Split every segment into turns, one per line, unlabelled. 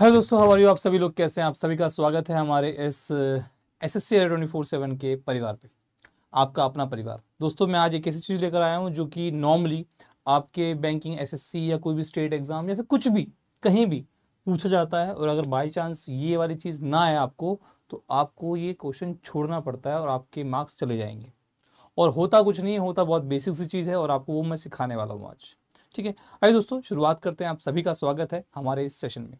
hello दोस्तों हमारे आप सभी लोग कैसे हैं आप सभी का स्वागत है हमारे इस S S C twenty four seven के परिवार पे आपका अपना परिवार दोस्तों मैं आज एक ऐसी चीज़ लेकर आया हूँ जो कि नॉर्मली आपके बैंकिंग एसएससी या कोई भी स्टेट एग्ज़ाम या फिर कुछ भी कहीं भी पूछा जाता है और अगर बाई चांस ये वाली चीज़ ना आए आपको तो आपको ये क्वेश्चन छोड़ना पड़ता है और आपके मार्क्स चले जाएंगे और होता कुछ नहीं होता बहुत बेसिक सी चीज़ है और आपको वो मैं सिखाने वाला हूँ आज ठीक है आइए दोस्तों शुरुआत करते हैं आप सभी का स्वागत है हमारे इस सेशन में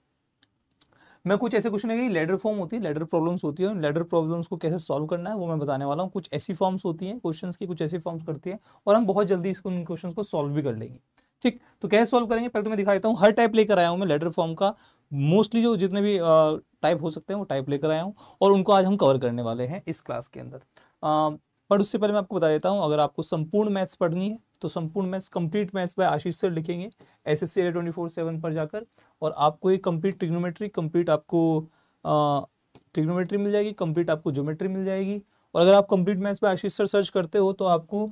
मैं कुछ ऐसे क्वेश्चन है लेडर फॉर्म होती है लेडर प्रॉब्लम्स होती है लेडर प्रॉब्लम्स को कैसे सॉल्व करना है वो मैं बताने वाला हूँ कुछ ऐसी फॉर्म्स होती हैं क्वेश्चन की कुछ ऐसी फॉर्म्स करती है और हम बहुत जल्दी इसको उन क्वेश्चन को सॉल्व भी कर लेंगे ठीक तो कैसे सॉल्व करेंगे पहले तो मैं दिखा देता हूँ हर टाइप लेकर आया हूँ मैं लेटर फॉर्म का मोस्टली जो जितने भी टाइप हो सकते हैं वो टाइप लेकर आया हूँ और उनको आज हम कवर करने वाले हैं इस क्लास के अंदर पर उससे पहले मैं आपको बता देता हूँ अगर आपको संपूर्ण मैथ्स पढ़नी है तो संपूर्ण maths complete maths by Ashish sir लिखेंगे S S C twenty four seven पर जाकर और आपको एक कंप्लीट ट्रिग्नोमेट्री कंप्लीट आपको ट्रिग्नोमेट्री मिल जाएगी कंप्लीट आपको ज्योमेट्री मिल जाएगी और अगर आप complete maths by Ashish sir search करते हो तो आपको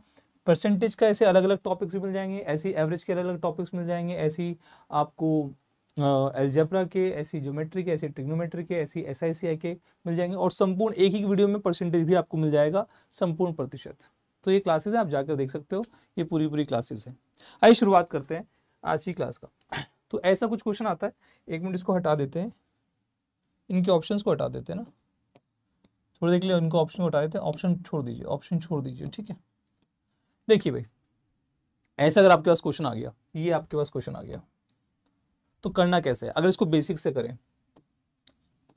परसेंटेज का ऐसे अलग अलग टॉपिक्स मिल जाएंगे ऐसी एवरेज के अलग अलग टॉपिक्स मिल जाएंगे ऐसी आपको एल्जेब्रा के ऐसी ज्योमेट्री के ऐसी ट्रिग्नोमेट्री के ऐसी एस के मिल जाएंगे और संपूर्ण एक ही वीडियो में परसेंटेज भी आपको मिल जाएगा संपूर्ण प्रतिशत तो ये क्लासेज हैं आप जाकर देख सकते हो ये पूरी पूरी क्लासेज हैं आइए शुरुआत करते हैं आज की क्लास का तो ऐसा कुछ क्वेश्चन आता है एक मिनट इसको हटा देते हैं इनके ऑप्शंस को हटा देते हैं ना थोड़ी देख लिया इनको ऑप्शन को हटा देते हैं ऑप्शन छोड़ दीजिए ऑप्शन छोड़ दीजिए ठीक है देखिए भाई ऐसा अगर आपके पास क्वेश्चन आ गया ये आपके पास क्वेश्चन आ गया तो करना कैसे है अगर इसको बेसिक से करें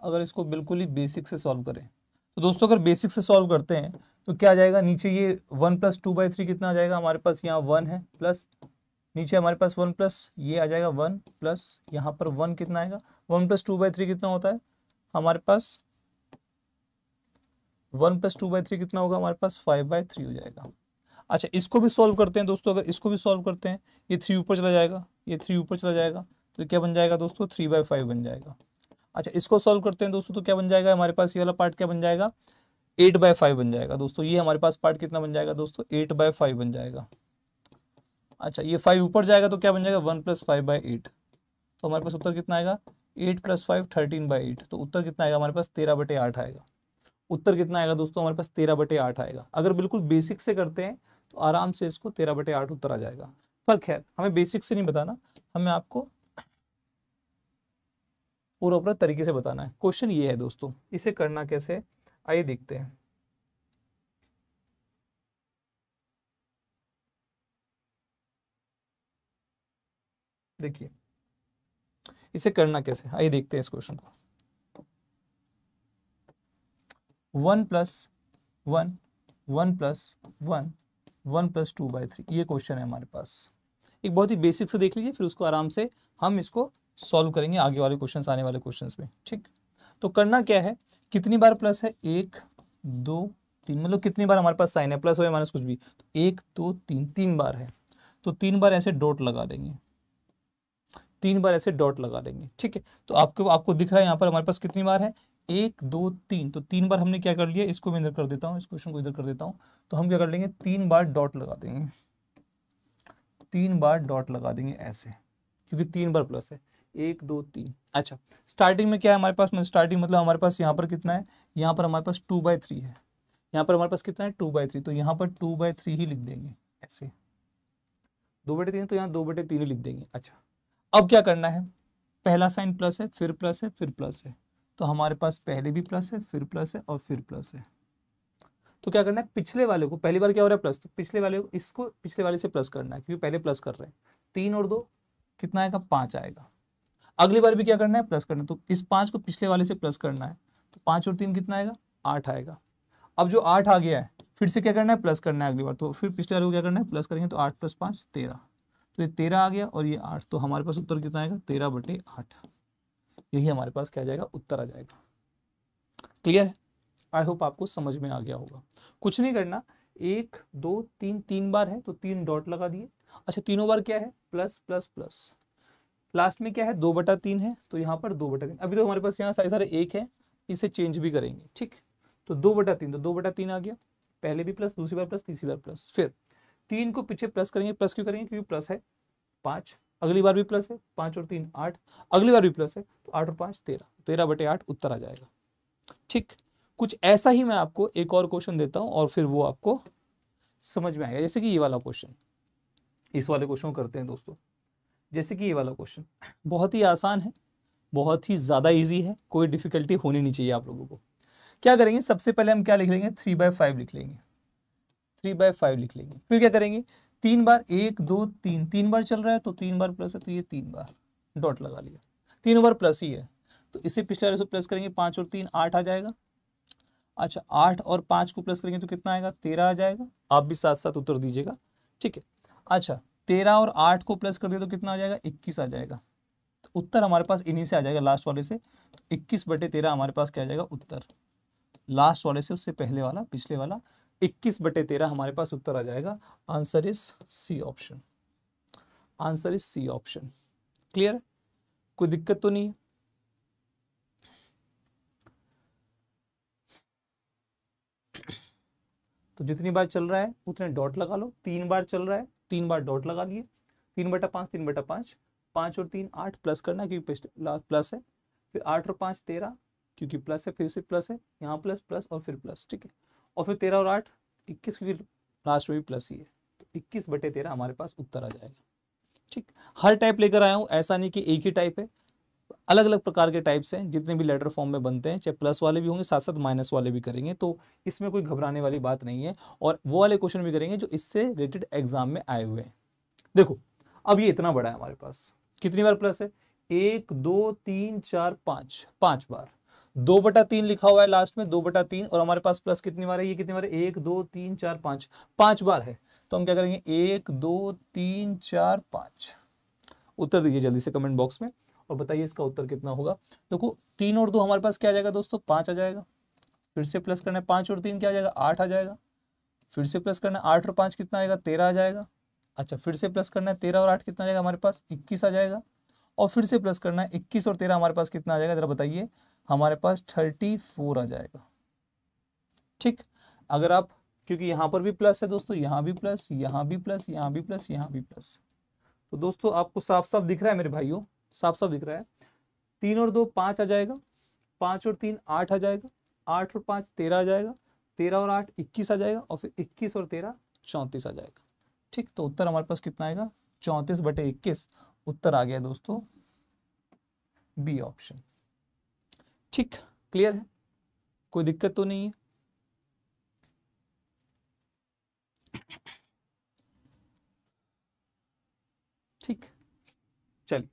अगर इसको बिल्कुल ही बेसिक से सॉल्व करें तो दोस्तों अगर बेसिक से सॉल्व करते हैं तो क्या आ जाएगा नीचे ये one plus two by three कितना आ जाएगा हमारे पास यहाँ वन है प्लस नीचे हमारे पास वन प्लस ये आ जाएगा वन प्लस यहाँ पर वन कितना आएगा one plus two by three कितना होता है हमारे पास one plus two by three कितना होगा हमारे पास फाइव बाई थ्री हो जाएगा अच्छा इसको भी सॉल्व करते हैं दोस्तों अगर इसको भी सॉल्व करते हैं ये थ्री ऊपर चला जाएगा ये थ्री ऊपर चला जाएगा तो क्या बन जाएगा दोस्तों थ्री बाई फाइव बन जाएगा अच्छा इसको सॉल्व करते हैं दोस्तों तो क्या बन जाएगा हमारे पास ये वाला पार्ट क्या बन जाएगा एट बाय फाइव बन जाएगा दोस्तों ये हमारे पास पार्ट कितना बन जाएगा दोस्तों एट बाय फाइव बन जाएगा अच्छा ये फाइव ऊपर जाएगा तो क्या बन जाएगा one plus five by eight तो हमारे पास उत्तर कितना आएगा eight plus five thirteen by eight तो उत्तर कितना आएगा हमारे पास तेरह बटे आठ आएगा उत्तर कितना आएगा दोस्तों हमारे पास तेरह बटे आठ आएगा अगर बिल्कुल बेसिक से करते हैं तो आराम से इसको तेरह बटे आठ उत्तर आ जाएगा पर खैर हमें बेसिक से नहीं बताना हमें आपको पूरा पूरा तरीके से बताना है क्वेश्चन ये है दोस्तों इसे करना कैसे आइए देखते हैं देखिए इसे करना कैसे आइए देखते हैं इस क्वेश्चन को one plus one one plus one one plus two by three ये क्वेश्चन है हमारे पास एक बहुत ही बेसिक से देख लीजिए फिर उसको आराम से हम इसको सॉल्व करेंगे आगे वाले क्वेश्चन आने वाले क्वेश्चन में ठीक तो करना क्या है कितनी बार प्लस है एक दो तीन मतलब कितनी बार हमारे पास साइन है प्लस हो या माइनस कुछ भी तो एक दो तीन तीन बार है तो तीन बार ऐसे डॉट लगा देंगे तीन बार ऐसे डॉट लगा देंगे ठीक है तो आपको आपको दिख रहा है यहाँ पर हमारे पास कितनी बार है एक दो तीन तो तीन बार हमने क्या कर लिया इसको मैं इधर कर देता हूँ इस क्वेश्चन को इधर कर देता हूँ तो हम क्या कर लेंगे तीन बार डॉट लगा देंगे तीन बार डॉट लगा देंगे ऐसे क्योंकि तीन बार प्लस है एक दो तीन अच्छा स्टार्टिंग में क्या है हमारे पास स्टार्टिंग मतलब, मतलब हमारे पास यहाँ पर कितना है यहाँ पर हमारे पास टू बाय थ्री है यहाँ पर हमारे पास कितना है टू बाई थ्री तो यहाँ पर टू बाई थ्री ही लिख देंगे ऐसे दो बटे तीन तो यहाँ दो बटे तीन ही लिख देंगे अच्छा अब क्या करना है पहला साइन प्लस है फिर प्लस है फिर प्लस है तो हमारे पास पहले भी प्लस है फिर प्लस है और फिर प्लस है तो क्या करना है पिछले वाले को पहली बार क्या हो रहा है प्लस तो पिछले वाले को इसको पिछले वाले से प्लस करना है क्योंकि पहले प्लस कर रहे हैं तीन और दो कितना आएगा पाँच आएगा अगली बार भी क्या करना है प्लस करना है तो इस पांच को पिछले वाले से प्लस करना है तो पांच और तीन कितना आएगा आठ आएगा अब जो आठ आ गया है फिर से क्या करना है प्लस करना है अगली बार तो फिर पिछले वाले को क्या करना है प्लस करेंगे तो आठ प्लस पांच तेरह तो ये तेरह आ गया और ये आठ तो हमारे पास उत्तर कितना आएगा तेरह बटे आठ यही हमारे पास क्या जाएगा उत्तर आ जाएगा क्लियर है आई होप आपको समझ में आ गया होगा कुछ नहीं करना एक दो तीन तीन बार है तो तीन डॉट लगा दिए अच्छा तीनों बार क्या है प्लस प्लस प्लस लास्ट में क्या है दो बटा तीन है तो यहाँ पर दो बटा तीन अभी तो हमारे पास यहाँ साइज सारे एक है इसे चेंज भी करेंगे ठीक तो दो बटा तीन तो दो बटा तीन आ गया पहले भी प्लस दूसरी बार प्लस तीसरी बार प्लस फिर तीन को पीछे प्लस करेंगे प्लस क्यों करेंगे क्योंकि प्लस है पाँच अगली बार भी प्लस है पाँच और तीन आठ अगली बार भी प्लस है तो आठ और पाँच तेरह तेरह बटे आठ उत्तर आ जाएगा ठीक कुछ ऐसा ही मैं आपको एक और क्वेश्चन देता हूँ और फिर वो आपको समझ में आएगा जैसे कि ये वाला क्वेश्चन इस वाले क्वेश्चन करते हैं दोस्तों जैसे कि ये वाला क्वेश्चन बहुत ही आसान है बहुत ही ज़्यादा ईजी है कोई डिफिकल्टी होनी नहीं चाहिए आप लोगों को क्या करेंगे सबसे पहले हम क्या लिख लेंगे थ्री बाय फाइव लिख लेंगे थ्री बाय फाइव लिख लेंगे फिर क्या करेंगे तीन बार एक दो तीन तीन बार चल रहा है तो तीन बार प्लस है तो ये तीन बार डॉट लगा लिया तीन बार प्लस ही है तो इसे पिछले वाले से प्लस करेंगे पाँच और तीन आठ आ जाएगा अच्छा आठ और पाँच को प्लस करेंगे तो कितना आएगा तेरह आ जाएगा आप भी साथ साथ उत्तर दीजिएगा ठीक है अच्छा तेरह और आठ को प्लस कर दिया तो कितना आ जाएगा इक्कीस आ जाएगा तो उत्तर हमारे पास इन्हीं से आ जाएगा लास्ट वाले से तो इक्कीस बटे तेरह हमारे पास क्या आ जाएगा उत्तर लास्ट वाले से उससे पहले वाला पिछले वाला इक्कीस बटे तेरह हमारे पास उत्तर आ जाएगा answer is C option answer is C option clear कोई दिक्कत तो नहीं है तो जितनी बार चल रहा है उतने डॉट लगा लो तीन बार चल रहा है तीन बार डॉट लगा दिए तीन बटा पाँच तीन बटा पाँच पाँच और तीन आठ प्लस करना क्योंकि प्लस है फिर आठ और पाँच तेरह क्योंकि प्लस है फिर से प्लस है यहाँ प्लस प्लस और फिर प्लस ठीक है और फिर तेरह और आठ इक्कीस क्योंकि लास्ट में भी प्लस ही है तो इक्कीस बटे तेरह हमारे पास उत्तर आ जाएगा ठीक हर टाइप लेकर आया हूँ ऐसा नहीं कि एक ही टाइप है अलग अलग प्रकार के टाइप्स हैं जितने भी लेटर फॉर्म में बनते हैं चाहे प्लस वाले भी होंगे साथ साथ माइनस वाले भी करेंगे तो इसमें कोई घबराने वाली बात नहीं है और वो वाले क्वेश्चन भी करेंगे जो इससे रिलेटेड एग्जाम में आए हुए हैं देखो अब ये इतना बड़ा है हमारे पास कितनी बार प्लस है एक दो तीन चार पाँच पाँच बार दो बटा तीन लिखा हुआ है लास्ट में दो बटा तीन और हमारे पास प्लस कितनी बार है ये कितनी बार है एक दो तीन चार पाँच पाँच बार है तो हम क्या करेंगे एक दो तीन चार पाँच उत्तर दीजिए जल्दी से कमेंट बॉक्स में और बताइए इसका उत्तर कितना होगा देखो तीन और दो हमारे पास क्या आ जाएगा दोस्तों पाँच आ जाएगा फिर से प्लस करना है पाँच और तीन क्या आ जाएगा आठ आ जाएगा फिर से प्लस करना है आठ और पाँच कितना आएगा तेरह आ जाएगा अच्छा फिर से प्लस करना है तेरह और आठ कितना आ जाएगा हमारे पास इक्कीस आ जाएगा और फिर से प्लस करना है इक्कीस और तेरह हमारे पास कितना आ जाएगा जरा बताइए हमारे पास थर्टी फोर आ जाएगा ठीक अगर आप क्योंकि यहाँ पर भी प्लस है दोस्तों यहाँ भी प्लस यहाँ भी प्लस यहाँ भी प्लस यहाँ भी प्लस तो दोस्तों आपको साफ साफ दिख रहा है मेरे भाइयों साफ साफ दिख रहा है तीन और दो पांच आ जाएगा पांच और तीन आठ आ जाएगा आठ और पांच तेरह आ जाएगा तेरह और आठ इक्कीस आ जाएगा और फिर इक्कीस और तेरह चौंतीस आ जाएगा ठीक तो उत्तर हमारे पास कितना आएगा चौंतीस बटे इक्कीस उत्तर आ गया दोस्तों बी ऑप्शन ठीक क्लियर है कोई दिक्कत तो नहीं है ठीक चलिए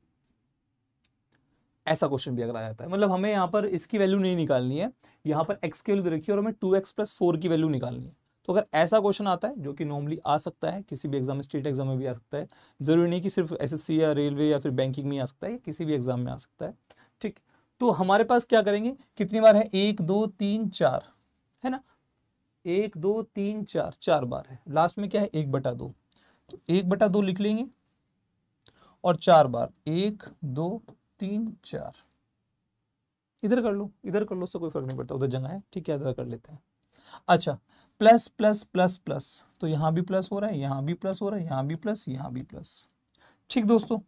ऐसा क्वेश्चन भी अगर आ जाता है मतलब हमें यहाँ पर इसकी वैल्यू नहीं निकालनी है यहाँ पर एक्स की वैल्यू रखी है और हमें टू एक्स प्लस फोर की वैल्यू निकालनी है तो अगर ऐसा क्वेश्चन आता है जो कि नॉर्मली आ सकता है किसी भी एग्जाम में स्टेट एग्जाम में भी आ सकता है जरूरी नहीं कि सिर्फ एसएससी या रेलवे या फिर बैंकिंग में आ सकता है किसी भी एग्जाम में आ सकता है ठीक तो हमारे पास क्या करेंगे कितनी बार है एक दो तीन चार है ना एक दो तीन चार चार बार है लास्ट में क्या है एक बटा दो तो एक बटा दो लिख लेंगे और चार बार एक दो तीन चार इधर कर लो इधर कर लो उससे कोई फर्क नहीं पड़ता उधर जगह है ठीक है इधर कर लेते हैं अच्छा प्लस प्लस प्लस प्लस तो यहां भी प्लस हो रहा है यहां भी प्लस हो रहा है यहां भी प्लस यहां भी प्लस ठीक दोस्तों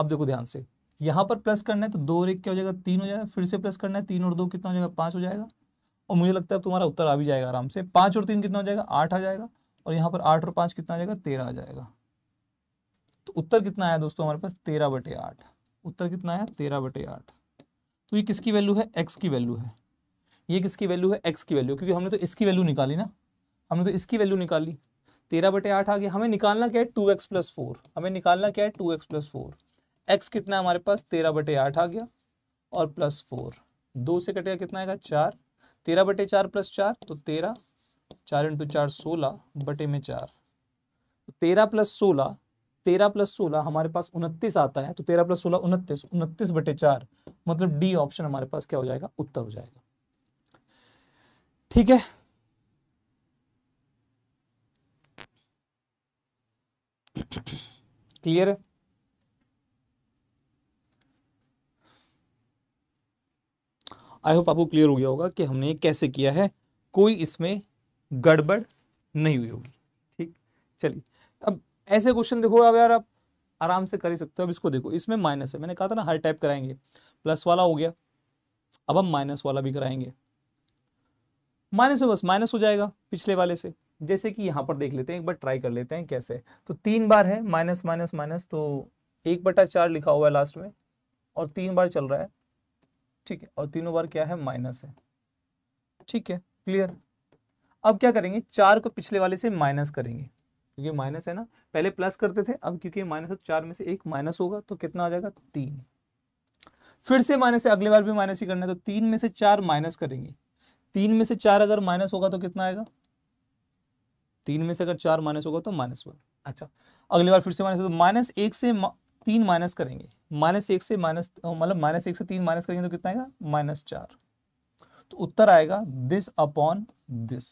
अब देखो ध्यान से यहां पर प्लस करना है तो दो और एक क्या हो जाएगा तीन हो जाएगा फिर से प्लस करना है तीन और दो कितना हो जाएगा पांच हो जाएगा और मुझे लगता है तुम्हारा उत्तर आ भी जाएगा आराम से पांच और तीन कितना हो जाएगा आठ आ जाएगा और यहां पर आठ और पांच कितना आ जाएगा तेरह आ जाएगा उत्तर कितना आया दोस्तों हमारे पास तेरह बटे आठ उत्तर कितना आया तेरह बटे आठ तो ये किसकी वैल्यू है एक्स की वैल्यू है ये किसकी वैल्यू है एक्स की वैल्यू क्योंकि हमने तो इसकी वैल्यू निकाली ना हमने तो इसकी वैल्यू निकाली तेरह बटे आठ आ गया हमें निकालना क्या है टू एक्स प्लस फोर हमें निकालना क्या है two x plus four x कितना हमारे पास तेरह बटे आठ आ गया और प्लस फोर दो से कटेगा कितना आएगा चार तेरह बटे चार प्लस चार तो तेरह चार इंटू चार सोलह बटे में चार तो तेरह प्लस सोलह तेरह प्लस सोलह हमारे पास उनतीस आता है तो तेरह प्लस सोलह उनतीस उनतीस बटे चार मतलब डी ऑप्शन हमारे पास क्या हो जाएगा उत्तर हो जाएगा ठीक है क्लियर आई होप आपको क्लियर हो गया होगा कि हमने कैसे किया है कोई इसमें गड़बड़ नहीं हुई होगी ठीक चलिए अब ऐसे क्वेश्चन देखो अब यार आप आराम से कर ही सकते हो अब इसको देखो इसमें माइनस है मैंने कहा था ना हर टाइप कराएंगे प्लस वाला हो गया अब हम माइनस वाला भी कराएंगे माइनस में बस माइनस हो जाएगा पिछले वाले से जैसे कि यहाँ पर देख लेते हैं एक बार ट्राई कर लेते हैं कैसे तो तीन बार है माइनस माइनस माइनस तो एक बटा चार लिखा हुआ है लास्ट में और तीन बार चल रहा है ठीक है और तीनों बार क्या है माइनस है ठीक है क्लियर अब क्या करेंगे चार को पिछले वाले से माइनस करेंगे क्योंकि माइनस है ना पहले प्लस करते थे अब क्योंकि माइनस है तो चार में से एक माइनस होगा तो कितना आ जाएगा तीन फिर से माइनस है अगली बार भी माइनस ही करना है तो तीन में से चार माइनस करेंगे तीन में से चार अगर माइनस होगा तो कितना आएगा तीन में से अगर चार माइनस होगा तो माइनस वन अच्छा अगली बार फिर से माइनस तो माइनस मतलब एक से तीन माइनस करेंगे माइनस एक से माइनस मतलब माइनस एक से तीन माइनस करेंगे तो कितना आएगा माइनस चार तो उत्तर आएगा दिस अपॉन दिस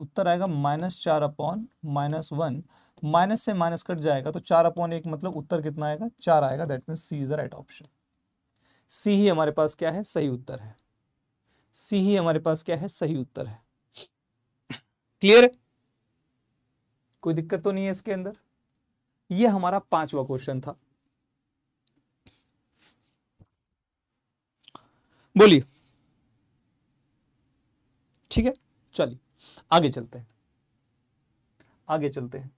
उत्तर आएगा माइनस चार अपॉन माइनस वन माइनस से माइनस कट जाएगा तो चार अपॉन एक मतलब उत्तर कितना आएगा चार आएगा that mean C is the right option C ही हमारे पास क्या है सही उत्तर है सी ही हमारे पास क्या है सही उत्तर है क्लियर कोई दिक्कत तो नहीं है इसके अंदर यह हमारा पांचवा क्वेश्चन था बोलिए ठीक है चलिए आगे चलते हैं आगे चलते हैं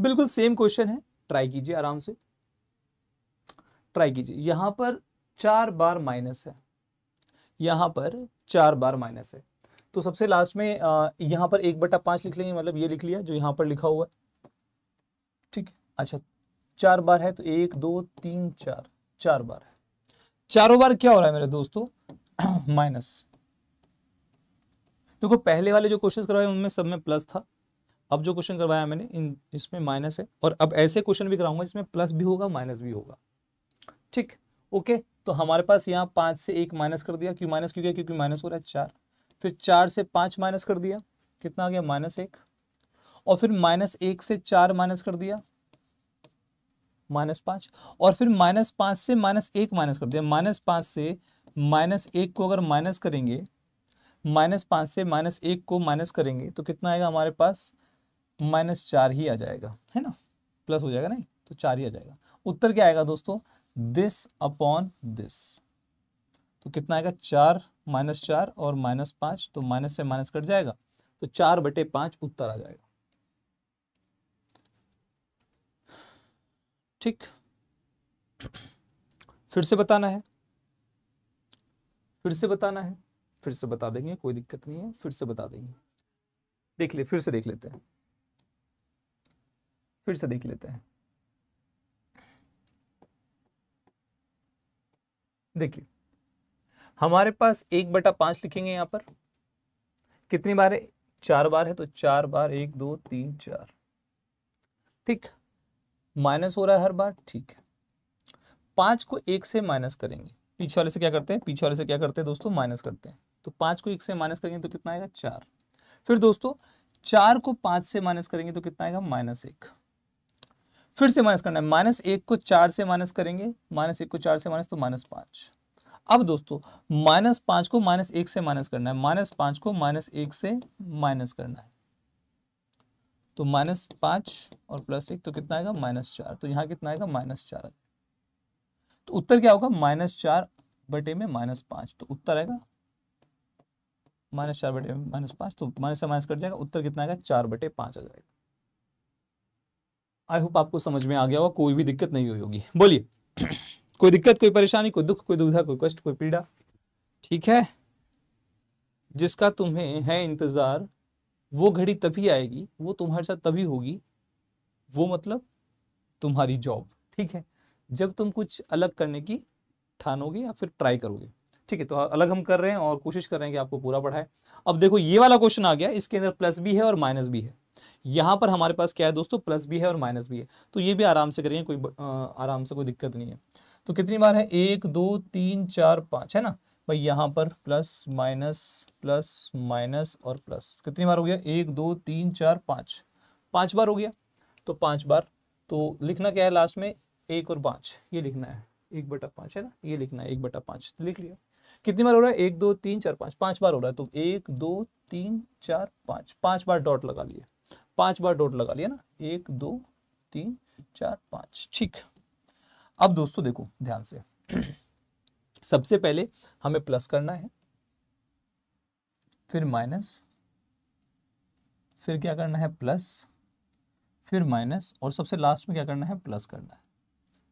बिल्कुल सेम क्वेश्चन है ट्राई कीजिए आराम से ट्राई कीजिए यहां पर चार बार माइनस है यहां पर चार बार माइनस है तो सबसे लास्ट में यहां पर एक बटा पांच लिख लेंगे मतलब ये लिख लिया जो यहां पर लिखा हुआ है ठीक अच्छा चार बार है तो एक दो तीन चार चार बार है चारों बार क्या हो रहा है मेरे दोस्तों माइनस देखो पहले वाले जो क्वेश्चन करवाए उनमें सब में प्लस था अब जो क्वेश्चन करवाया मैंने इन इसमें माइनस है और अब ऐसे क्वेश्चन भी कराऊंगा जिसमें प्लस भी होगा माइनस भी होगा ठीक ओके तो हमारे पास यहाँ पाँच से एक माइनस कर दिया क्यों माइनस क्यों गया क्योंकि माइनस हो रहा है चार फिर चार से पाँच माइनस कर दिया कितना आ गया माइनस एक और फिर माइनस एक से चार माइनस कर दिया माइनस पाँच और फिर माइनस पाँच से माइनस एक माइनस कर दिया माइनस पाँच से माइनस एक को अगर माइनस करेंगे माइनस पाँच से माइनस एक को माइनस करेंगे तो कितना आएगा हमारे पास माइनस चार ही आ जाएगा है ना प्लस हो जाएगा नहीं तो चार ही आ जाएगा उत्तर क्या आएगा दोस्तों दिस अपॉन दिस तो कितना आएगा चार माइनस चार और माइनस पाँच तो माइनस से माइनस कट जाएगा तो चार बटे पाँच उत्तर आ जाएगा ठीक फिर से बताना है फिर से बताना है फिर से बता देंगे कोई दिक्कत नहीं है फिर से बता देंगे देख ले फिर से देख लेते हैं फिर से देख लेते हैं देखिए हमारे पास एक बटा पांच लिखेंगे यहां पर कितनी बार है चार बार है तो चार बार एक दो तीन चार ठीक माइनस हो रहा है हर बार ठीक है पांच को एक से माइनस करेंगे पीछे वाले से क्या करते हैं पीछे वाले से क्या करते हैं दोस्तों माइनस करते हैं तो पांच को एक से माइनस करेंगे तो कितना आएगा चार फिर दोस्तों चार को पांच से माइनस करेंगे तो कितना आएगा माइनस एक फिर से माइनस करना है माइनस एक को चार से माइनस करेंगे माइनस एक को चार से माइनस तो माइनस पांच अब दोस्तों माइनस पांच को माइनस एक से माइनस करना है माइनस पांच को माइनस एक से माइनस करना है तो माइनस पांच और प्लस एक तो कितना आएगा माइनस चार तो यहां कितना आएगा माइनस चार तो उत्तर क्या होगा माइनस चार बटे में माइनस पांच तो उत्तर आएगा माइनस चार बटे माइनस पांच तो माइनस से माइनस कट जाएगा उत्तर कितना आएगा चार बटे पांच आ जाएगा आई होप आपको समझ में आ गया होगा कोई भी दिक्कत नहीं हुई होगी बोलिए कोई दिक्कत कोई परेशानी कोई दुख कोई दुविधा कोई कष्ट कोई पीड़ा ठीक है जिसका तुम्हें है इंतज़ार वो घड़ी तभी आएगी वो तुम्हारे साथ तभी होगी वो मतलब तुम्हारी जॉब ठीक है जब तुम कुछ अलग करने की ठानोगे या फिर ट्राई करोगे ठीक है तो अलग हम कर रहे हैं और कोशिश कर रहे हैं कि आपको पूरा पढ़ाए अब देखो ये वाला क्वेश्चन आ गया इसके अंदर प्लस भी है और माइनस भी है यहाँ पर हमारे पास क्या है दोस्तों प्लस भी है और माइनस भी है तो ये भी आराम से करेंगे कोई आराम से कोई दिक्कत नहीं है तो कितनी बार है एक दो तीन चार पाँच है ना भाई यहाँ पर प्लस माइनस प्लस माइनस और प्लस कितनी बार हो गया एक दो तीन चार पाँच पाँच बार हो गया तो पाँच बार तो लिखना क्या है लास्ट में एक और पाँच ये लिखना है एक बटा पाँच है ना ये लिखना है एक बटा पाँच तो लिख लिया कितनी बार हो रहा है एक दो तीन चार पाँच पांच बार हो रहा है तो एक दो तीन चार पाँच पांच बार डॉट लगा लिए पांच बार डॉट लगा लिया ना एक दो तीन चार पाँच ठीक अब दोस्तों देखो ध्यान से सबसे पहले हमें प्लस करना है फिर माइनस फिर क्या करना है प्लस फिर माइनस और सबसे लास्ट में क्या करना है प्लस करना है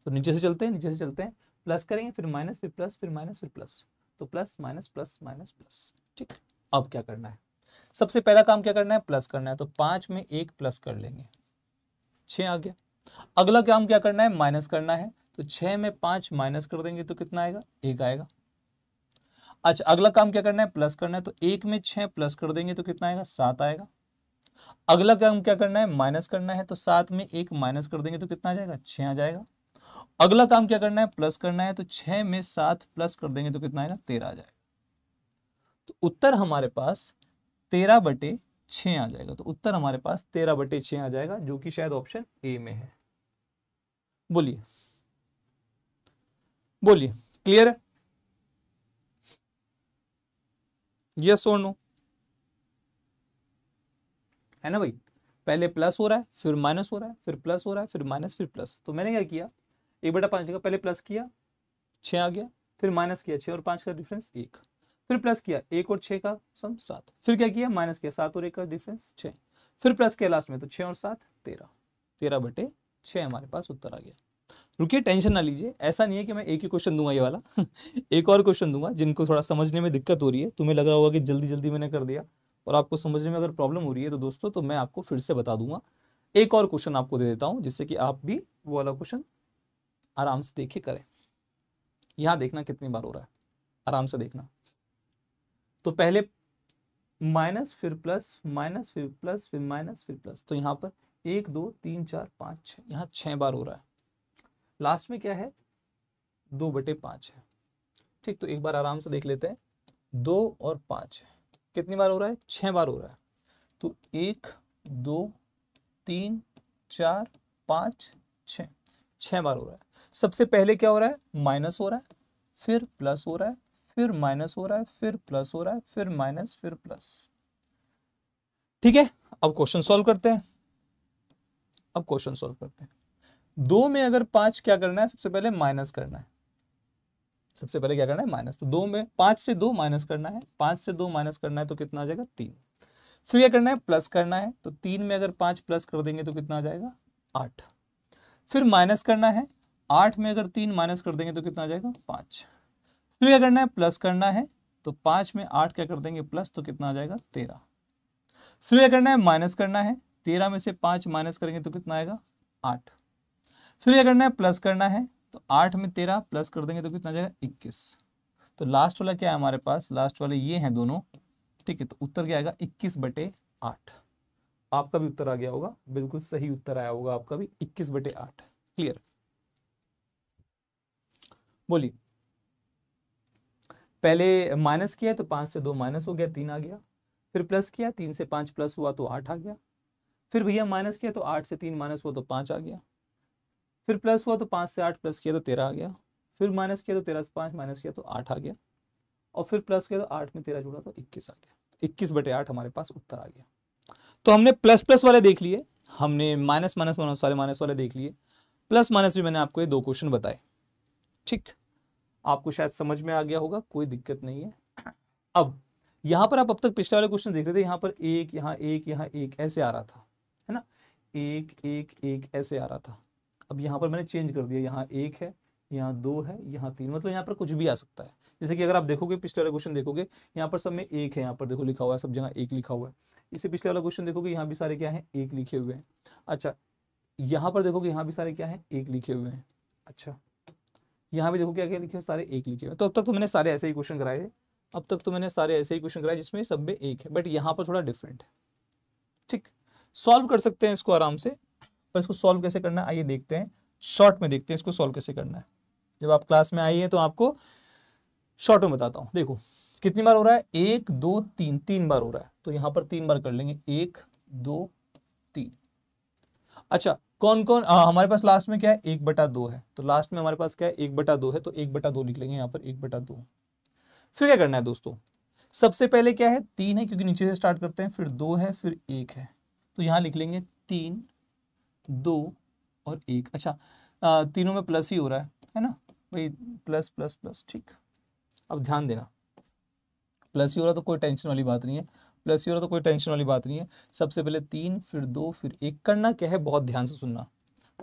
तो नीचे से चलते हैं नीचे से चलते हैं प्लस करेंगे फिर माइनस फिर प्लस फिर माइनस फिर प्लस तो plus minus plus minus plus ठीक अब क्या करना है सबसे पहला काम क्या करना है प्लस करना है तो पांच में एक प्लस कर लेंगे छ आ गया अगला काम क्या करना है माइनस करना है तो छह में पांच माइनस कर देंगे तो कितना आएगा एक आएगा अच्छा अगला काम क्या करना है प्लस करना है तो एक में छह प्लस कर देंगे तो कितना आएगा सात आएगा अगला काम क्या करना है माइनस करना है तो सात में एक माइनस कर देंगे तो कितना आ जाएगा छः आ जाएगा अगला काम क्या करना है प्लस करना है तो छह में सात प्लस कर देंगे तो कितना आएगा तेरह आ जाएगा तो उत्तर हमारे पास तेरह बटे छ आ जाएगा तो उत्तर हमारे पास तेरह बटे छ आ जाएगा जो कि शायद ऑप्शन ए में है बोलिए बोलिए क्लियर है यस और नो है ना भाई पहले प्लस हो रहा है फिर माइनस हो रहा है फिर प्लस हो रहा है फिर माइनस फिर प्लस तो मैंने क्या किया एक बटा पाँच का पहले प्लस किया छः आ गया फिर माइनस किया छः और पाँच का डिफरेंस एक फिर प्लस किया एक और छः का सम सात फिर क्या किया माइनस किया सात और एक का डिफरेंस छः फिर प्लस किया लास्ट में तो छः और सात तेरह तेरह बटे छः हमारे पास उत्तर आ गया रुकिए टेंशन ना लीजिए ऐसा नहीं है कि मैं एक ही क्वेश्चन दूंगा ये वाला एक और क्वेश्चन दूंगा जिनको थोड़ा समझने में दिक्कत हो रही है तुम्हें लग रहा होगा कि जल्दी जल्दी मैंने कर दिया और आपको समझने में अगर प्रॉब्लम हो रही है तो दोस्तों तो मैं आपको फिर से बता दूंगा एक और क्वेश्चन आपको दे देता हूँ जिससे कि आप भी वो वाला क्वेश्चन आराम से देखे करें यहां देखना कितनी बार हो रहा है आराम से देखना तो पहले माइनस फिर प्लस माइनस फिर प्लस फिर माइनस फिर प्लस तो यहां पर एक दो तीन चार पांच छः यहां छह बार हो रहा है लास्ट में क्या है दो बटे पांच है ठीक तो एक बार आराम से देख लेते हैं दो और पांच कितनी बार हो रहा है छ बार हो रहा है तो एक दो तीन चार पांच छ छह बार हो रहा है सबसे पहले क्या हो रहा है माइनस हो रहा है फिर प्लस हो रहा है फिर माइनस हो रहा है फिर प्लस हो रहा है फिर माइनस फिर प्लस ठीक है अब क्वेश्चन सॉल्व करते हैं अब क्वेश्चन सॉल्व करते हैं दो में अगर पांच क्या करना है सबसे पहले माइनस करना है सबसे पहले क्या करना है माइनस तो दो में पांच से दो माइनस करना है पांच से दो माइनस करना है तो कितना आ जाएगा तीन फिर क्या करना है प्लस करना है तो तीन में अगर पांच प्लस कर देंगे तो कितना आ जाएगा आठ फिर माइनस करना है आठ में अगर तीन माइनस कर देंगे तो कितना आ जाएगा पाँच फिर क्या करना है प्लस करना है तो पाँच में आठ क्या कर देंगे प्लस तो कितना आ जाएगा तेरह फिर क्या करना है माइनस करना है तेरह में से पाँच माइनस करेंगे तो कितना आएगा आठ फिर क्या करना है प्लस करना है तो आठ में तेरह प्लस कर देंगे तो कितना आ जाएगा इक्कीस तो लास्ट वाला क्या है हमारे पास लास्ट वाले ये हैं दोनों ठीक है तो उत्तर क्या आएगा इक्कीस बटे आठ आपका भी उत्तर आ गया होगा बिल्कुल सही उत्तर आया होगा आपका भी इक्कीस बटे आठ क्लियर बोलिए पहले माइनस किया तो पांच से दो माइनस हो गया तीन आ गया फिर प्लस किया तीन से पांच प्लस हुआ तो आठ आ गया फिर भैया माइनस किया तो आठ से तीन माइनस हुआ तो पांच आ गया फिर प्लस हुआ तो पांच से आठ प्लस किया तो तेरह आ गया फिर माइनस किया तो तेरह से पांच माइनस किया तो आठ आ गया और फिर प्लस किया तो आठ में तेरह जुड़ा तो इक्कीस आ गया तो इक्कीस बटे आठ हमारे पास उत्तर आ गया तो हमने प्लस प्लस वाले देख लिए हमने माइनस माइनस माइनस वाले माइनस वाले देख लिए प्लस माइनस भी मैंने आपको ये दो क्वेश्चन बताए ठीक आपको शायद समझ में आ गया होगा कोई दिक्कत नहीं है अब यहाँ पर आप अब तक पिछले वाले क्वेश्चन देख रहे थे यहाँ पर एक यहाँ एक यहाँ एक ऐसे आ रहा था है ना एक एक एक ऐसे आ रहा था अब यहाँ पर मैंने चेंज कर दिया यहाँ एक है यहाँ दो है यहाँ तीन मतलब यहाँ पर कुछ भी आ सकता है जैसे कि अगर आप देखोगे पिछले वाला क्वेश्चन देखोगे यहाँ पर सब में एक है यहाँ पर देखो लिखा हुआ है सब जगह एक लिखा हुआ है इसे पिछले वाला क्वेश्चन देखोगे यहाँ भी सारे क्या है एक लिखे हुए हैं अच्छा यहाँ पर देखोगे यहाँ भी सारे क्या है एक लिखे हुए हैं अच्छा यहाँ भी देखो क्या क्या लिखे हुए सारे एक लिखे हुए तो अब तक तो मैंने सारे ऐसे ही क्वेश्चन कराए अब तक तो मैंने सारे ऐसे ही क्वेश्चन कराए जिसमें सब में एक है बट यहाँ पर थोड़ा डिफरेंट है ठीक सॉल्व कर सकते हैं इसको आराम से पर इसको सॉल्व कैसे करना है आइए देखते हैं शॉर्ट में देखते हैं इसको सॉल्व कैसे करना है जब आप क्लास में आई है तो आपको शॉर्ट में बताता हूं देखो कितनी बार हो रहा है एक दो तीन तीन बार हो रहा है तो यहां पर तीन बार कर लेंगे एक दो तीन अच्छा कौन कौन आ, हमारे पास लास्ट में क्या है एक बटा दो है तो लास्ट में हमारे पास क्या है एक बटा दो है तो एक बटा दो लिख लेंगे यहाँ पर एक बटा दो फिर क्या करना है दोस्तों सबसे पहले क्या है तीन है क्योंकि नीचे से स्टार्ट करते हैं फिर दो है फिर एक है तो यहाँ लिख लेंगे तीन दो और एक अच्छा आ, तीनों में प्लस ही हो रहा है है ना भाई प्लस प्लस प्लस ठीक अब ध्यान देना प्लस ही हो रहा तो कोई टेंशन वाली बात नहीं है प्लस ही हो रहा तो कोई टेंशन वाली बात नहीं है सबसे पहले तीन फिर दो फिर एक करना क्या है बहुत ध्यान से सुनना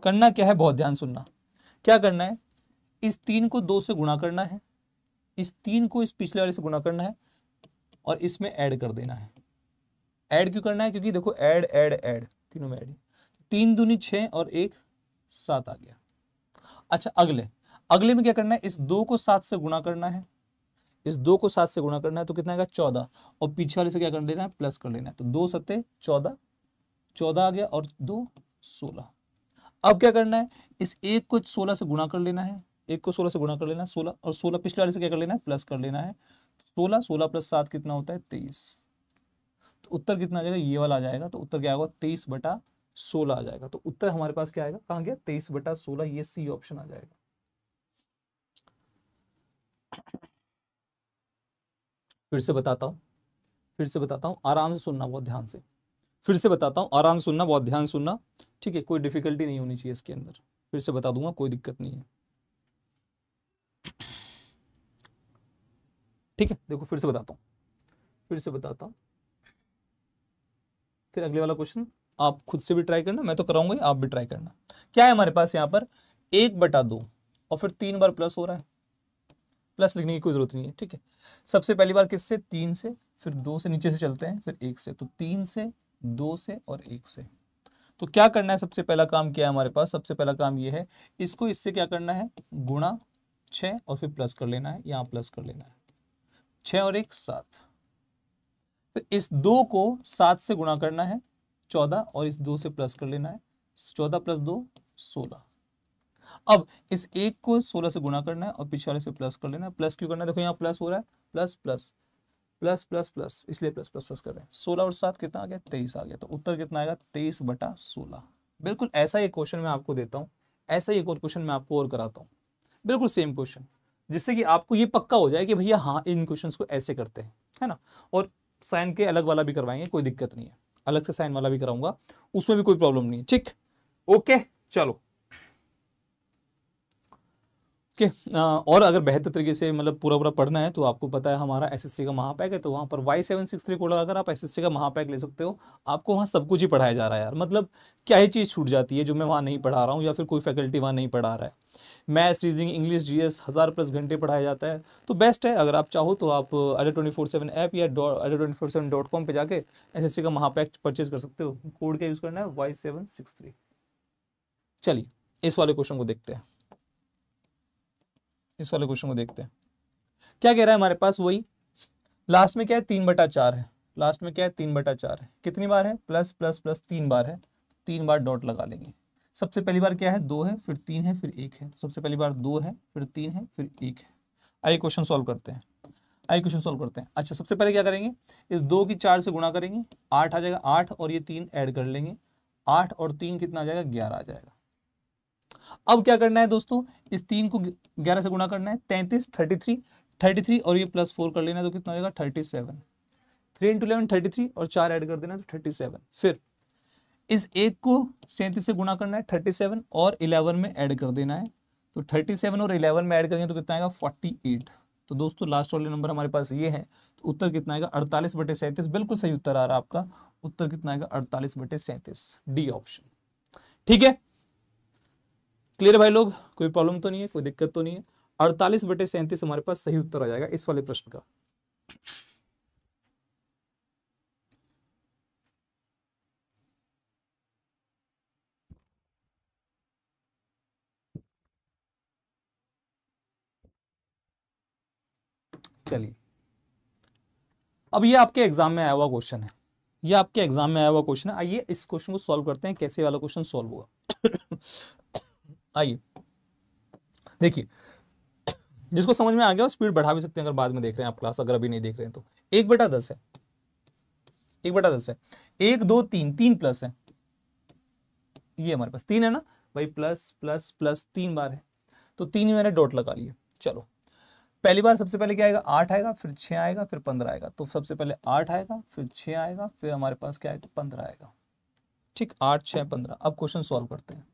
करना क्या है बहुत ध्यान सुनना क्या करना है इस तीन को दो से गुणा करना है इस तीन को इस पिछले वाले से गुणा करना है और इसमें ऐड कर देना है ऐड क्यों करना है क्योंकि देखो ऐड ऐड ऐड तीनों में ऐड तीन दूनी छः और एक सात आ गया अच्छा अगले अगले में क्या करना है इस दो को सात से गुणा करना है इस दो को सात से गुणा करना है तो कितना आएगा चौदह और पीछे वाले से क्या कर लेना है प्लस कर लेना है तो दो सत्ते चौदह चौदह आ गया और दो सोलह अब क्या करना है इस एक को सोलह से गुणा कर लेना है एक को सोलह से गुणा कर लेना है सोलह और सोलह पिछले वाले से क्या कर लेना है प्लस कर लेना है तो सोलह सोलह प्लस सात कितना होता है तेईस तो उत्तर कितना आ जाएगा ये वाला आ जाएगा तो उत्तर क्या होगा तेईस बटा सोलह आ जाएगा तो उत्तर हमारे पास क्या आएगा कहाँ गया तेईस बटा सोलह ये सी ऑप्शन आ जाएगा फिर से बताता हूं फिर से बताता हूं आराम से सुनना बहुत ध्यान से फिर से बताता हूं आराम से सुनना बहुत ध्यान सुनना ठीक है कोई डिफिकल्टी नहीं होनी चाहिए इसके अंदर फिर से बता दूंगा कोई दिक्कत नहीं है ठीक है देखो फिर से बताता हूँ फिर से बताता हूं फिर अगले वाला क्वेश्चन आप खुद से भी ट्राई करना मैं तो कराऊंगा आप भी ट्राई करना क्या है हमारे पास यहां पर एक बटा दो और फिर तीन बार प्लस हो रहा है प्लस लिखने की कोई जरूरत नहीं है ठीक है सबसे पहली बार किससे तीन से फिर दो से नीचे से चलते हैं फिर एक से तो तीन से दो से और एक से तो क्या करना है सबसे पहला काम क्या है हमारे पास सबसे पहला काम ये है इसको इससे क्या करना है गुणा छ और फिर प्लस कर लेना है यहां प्लस कर लेना है छ और एक सात फिर इस दो को सात से गुणा करना है चौदह और इस दो से प्लस कर लेना है चौदह प्लस दो सोलह अब इस एक को सोलह से गुणा करना है और पीछे वाले से प्लस कर लेना है प्लस क्यों करना है देखो यहाँ प्लस हो रहा है plus plus plus plus plus इसलिए प्लस प्लस प्लस कर रहे हैं सोलह और सात कितना आ गया तेईस आ गया तो उत्तर कितना आएगा तेईस बटा सोलह बिल्कुल ऐसा ही क्वेश्चन मैं आपको देता हूँ ऐसा ही एक और क्वेश्चन मैं आपको और कराता हूँ बिल्कुल सेम क्वेश्चन जिससे कि आपको ये पक्का हो जाए कि भैया हाँ इन क्वेश्चन को ऐसे करते हैं है ना और साइन के अलग वाला भी करवाएंगे कोई दिक्कत नहीं है अलग से साइन वाला भी कराऊंगा उसमें भी कोई प्रॉब्लम नहीं है ठीक ओके चलो कि और अगर बेहतर तरीके से मतलब पूरा पूरा पढ़ना है तो आपको पता है हमारा एसएससी का महापैक है तो वहाँ पर Y seven six three code अगर आप एसएससी का महापैक ले सकते हो आपको वहाँ सब कुछ ही पढ़ाया जा रहा है यार मतलब क्या ही चीज़ छूट जाती है जो मैं वहाँ नहीं पढ़ा रहा हूँ या फिर कोई फैकल्टी वहाँ नहीं पढ़ा रहा है मैथ्स रीजनिंग इंग्लिश एस हज़ार प्लस घंटे पढ़ाया जाता है तो बेस्ट है अगर आप चाहो तो आप Adda twenty four seven app या Adda twenty four seven dot com पर जाके एस एस सी का महापैक परचेज कर सकते हो कोड क्या यूज़ करना है वाई सेवन सिक्स थ्री चलिए इस वाले क्वेश्चन को देखते हैं इस वाले क्वेश्चन को देखते हैं क्या कह रहा है हमारे पास वही लास्ट में क्या है तीन बटा चार है लास्ट में क्या है तीन बटा चार है कितनी बार है प्लस प्लस प्लस तीन बार है तो तीन बार डॉट लगा लेंगे सबसे पहली बार क्या है दो है फिर तीन है फिर एक है तो सबसे पहली बार दो है फिर तीन है फिर एक है आइए क्वेश्चन सॉल्व करते हैं आइए क्वेश्चन सोल्व करते हैं अच्छा सबसे पहले क्या करेंगे इस दो की चार से गुणा करेंगे आठ आ जाएगा आठ और ये तीन ऐड कर लेंगे आठ और तीन कितना आ जाएगा ग्यारह आ जाएगा अब क्या करना है दोस्तों इस तीन को ग्यारह से गुणा करना है तैंतीस थर्टी थ्री थर्टी थ्री और ये प्लस फोर कर लेना तो कितना होगा thirty seven three into eleven thirty three और चार ऐड कर देना तो थर्टी सेवन फिर इस एक को सैंतीस से गुणा करना है थर्टी सेवन और इलेवन में ऐड कर देना है तो थर्टी सेवन और इलेवन में ऐड करेंगे तो कितना आएगा फोर्टी एट तो दोस्तों लास्ट वाले नंबर हमारे पास ये है तो उत्तर कितना आएगा अड़तालीस बटे सैंतीस बिल्कुल सही उत्तर आ रहा है आपका उत्तर कितना आएगा अड़तालीस बटे सैंतीस डी ऑप्शन ठीक है क्लियर भाई लोग कोई प्रॉब्लम तो नहीं है कोई दिक्कत तो नहीं है अड़तालीस बटे सैंतीस हमारे पास सही उत्तर आ जाएगा इस वाले प्रश्न का चलिए अब ये आपके एग्जाम में आया हुआ क्वेश्चन है ये आपके एग्जाम में आया हुआ क्वेश्चन है आइए इस क्वेश्चन को सॉल्व करते हैं कैसे वाला क्वेश्चन सॉल्व होगा आइए देखिए जिसको समझ में आ गया स्पीड बढ़ा भी सकते हैं अगर बाद में देख रहे हैं आप क्लास अगर अभी नहीं देख रहे हैं तो एक बटा दस है एक बटा दस है एक दो तीन तीन प्लस है ये हमारे पास तीन है ना भाई प्लस प्लस प्लस तीन बार है तो तीन ही मैंने डॉट लगा लिए चलो पहली बार सबसे पहले क्या आएगा आठ आएगा फिर छह आएगा फिर पंद्रह आएगा तो सबसे पहले आठ आएगा फिर छह आएगा फिर हमारे पास क्या आएगा पंद्रह आएगा ठीक आठ छह पंद्रह अब क्वेश्चन सॉल्व करते हैं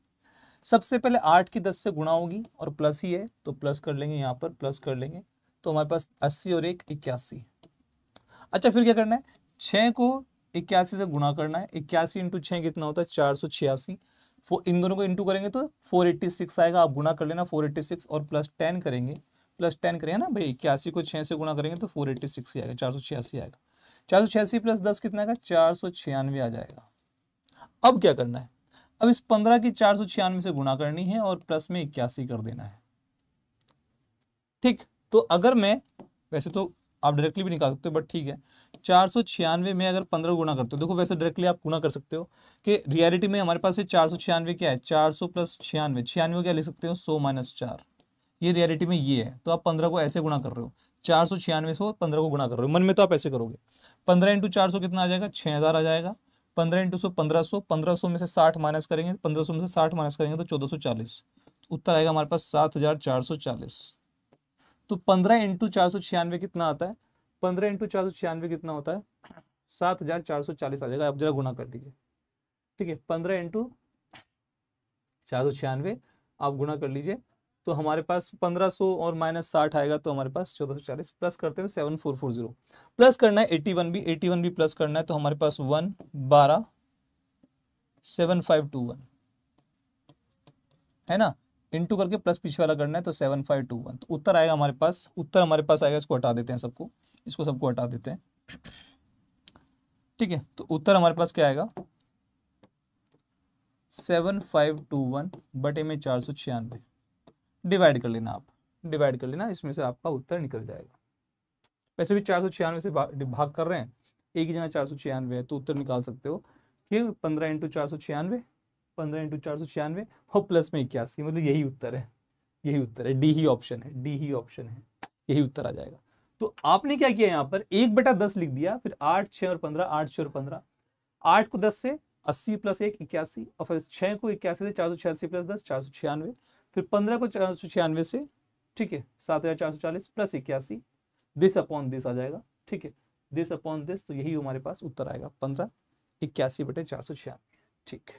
सबसे पहले आठ की दस से गुणा होगी और प्लस ही है तो प्लस कर लेंगे यहाँ पर प्लस कर लेंगे तो हमारे पास अस्सी और एक इक्यासी अच्छा फिर क्या करना है छः को इक्यासी से गुणा करना है इक्यासी इंटू छः कितना होता है चार सौ छियासी इन दोनों को इंटू करेंगे तो फोर एट्टी सिक्स आएगा आप गुणा कर लेना फोर एट्टी सिक्स और प्लस टेन करेंगे प्लस टेन करेंगे ना भाई इक्यासी को छः से गुणा करेंगे तो फोर एट्टी सिक्स ही आएगा चार सौ छियासी आएगा चार सौ छियासी प्लस दस कितना आएगा चार सौ छियानवे आ जाएगा अब क्या करना है अब इस पंद्रह की चार सौ छियानवे से गुणा करनी है और प्लस में इक्यासी कर देना है ठीक तो अगर मैं वैसे तो आप डायरेक्टली भी निकाल सकते हो बट ठीक है चार सौ छियानवे में अगर पंद्रह गुना करते हो देखो वैसे डायरेक्टली आप गुना कर सकते हो कि रियलिटी में हमारे पास चार सौ छियानवे क्या है चार सौ प्लस छियानवे छियानवे क्या लिख सकते हो सौ माइनस चार ये रियलिटी में ये है तो आप पंद्रह को ऐसे गुणा कर रहे हो चार सौ छियानवे सौ पंद्रह को गुणा कर रहे हो मन में तो आप ऐसे करोगे पंद्रह इंटू चार सौ कितना आ जाएगा छह हज़ार आ जाएगा पंद्रह इंटू सौ पंद्रह सौ पंद्रह सौ में से साठ माइनस करेंगे पंद्रह सौ में से साठ माइनस करेंगे तो चौदह सौ चालीस उत्तर आएगा हमारे पास सात हजार चार सौ चालीस तो पंद्रह इंटू चार सौ छियानवे कितना आता है पंद्रह इंटू चार सौ छियानवे कितना होता है सात हजार चार सौ चालीस आ जाएगा आप जरा गुना कर दीजिए ठीक है पंद्रह इंटू चार सौ छियानवे आप गुना कर लीजिए तो हमारे पास 1500 और माइनस साठ आएगा तो हमारे पास चौदह प्लस करते हैं seven four four zero plus करना है वन भी वन भी प्लस करना है तो हमारे पास वन बारह सेवन फाइव टू वन है ना इंटू करके प्लस पीछे वाला करना है तो सेवन फाइव टू वन तो उत्तर आएगा हमारे पास उत्तर हमारे पास आएगा इसको हटा देते हैं सबको इसको सबको हटा देते हैं ठीक है तो उत्तर हमारे पास क्या आएगा सेवन फाइव टू वन बटे में चार सौ छियानवे डिवाइड कर लेना आप डिवाइड कर लेना इसमें से आपका उत्तर निकल जाएगा वैसे भी चार सौ छियानवे से भाग कर रहे हैं एक ही जगह चार सौ छियानवे है तो उत्तर निकाल सकते हो कि पंद्रह इंटू चार सौ छियानवे पंद्रह इंटू चार सौ छियानवे और प्लस में इक्यासी मतलब यही उत्तर है यही उत्तर है डी ही ऑप्शन है डी ही ऑप्शन है यही उत्तर आ जाएगा तो आपने क्या किया यहाँ पर एक बटा दस लिख दिया फिर आठ छः और पंद्रह आठ छः और पंद्रह आठ को दस से अस्सी प्लस एक इक्यासी और फिर छः को इक्यासी से चार सौ छियासी प्लस दस चार सौ छियानवे फिर पंद्रह को चार सौ छियानवे से ठीक है सात हज़ार चार सौ चालीस प्लस इक्यासी दिस अपॉन दिस आ जाएगा ठीक है दिस अपॉन दिस तो यही हमारे पास उत्तर आएगा पंद्रह इक्यासी बटे चार सौ छियानवे ठीक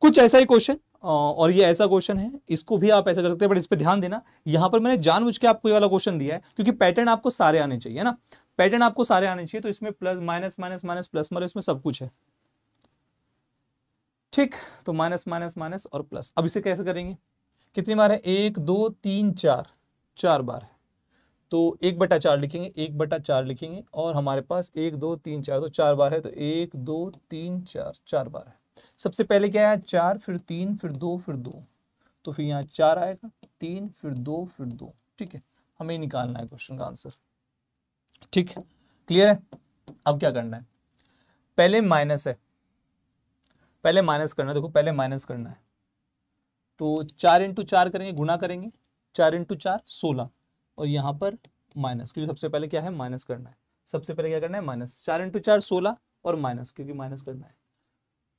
कुछ ऐसा ही क्वेश्चन और ये ऐसा क्वेश्चन है इसको भी आप ऐसा कर सकते हैं बट इस पर ध्यान देना यहां पर मैंने जानबूझ के आपको ये वाला क्वेश्चन दिया है क्योंकि पैटर्न आपको सारे आने चाहिए ना पैटर्न आपको सारे आने चाहिए तो इसमें plus minus minus minus plus मतलब इसमें सब कुछ है ठीक तो माइनस माइनस माइनस और प्लस अब इसे कैसे करेंगे कितनी बार है एक दो तीन चार चार बार है तो एक बटा चार लिखेंगे एक बटा चार लिखेंगे और हमारे पास एक दो तीन चार तो चार बार है तो एक दो तीन चार चार बार है सबसे पहले क्या आया चार फिर तीन फिर दो फिर दो तो फिर यहाँ चार आएगा तीन फिर दो फिर दो ठीक है हमें निकालना है क्वेश्चन का आंसर ठीक है क्लियर है अब क्या करना है पहले माइनस है पहले माइनस करना है देखो पहले माइनस करना है तो चार इंटू चार करेंगे गुना करेंगे चार इंटू चार सोलह और यहाँ पर माइनस क्योंकि सबसे पहले क्या है माइनस करना है सबसे पहले क्या करना है माइनस चार इंटू चार सोलह और माइनस क्योंकि माइनस करना है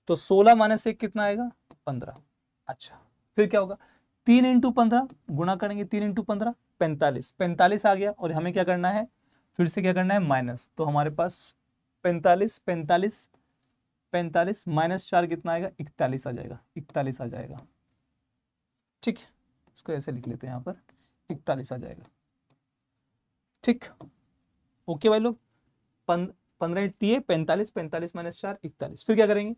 तो सोलह माइनस एक कितना आएगा पंद्रह अच्छा फिर क्या होगा तीन इंटू पंद्रह गुना करेंगे तीन इंटू पंद्रह पैंतालीस पैंतालीस आ गया और हमें क्या करना है फिर से क्या करना है माइनस तो हमारे पास पैंतालीस पैंतालीस पैंतालीस माइनस चार कितना आएगा इकतालीस आ जाएगा इकतालीस आ जाएगा ठीक इसको ऐसे लिख लेते हैं यहाँ पर इकतालीस आ जाएगा ठीक ओके भाई लोग पंद्रह पैंतालीस पैंतालीस माइनस चार इकतालीस फिर क्या करेंगे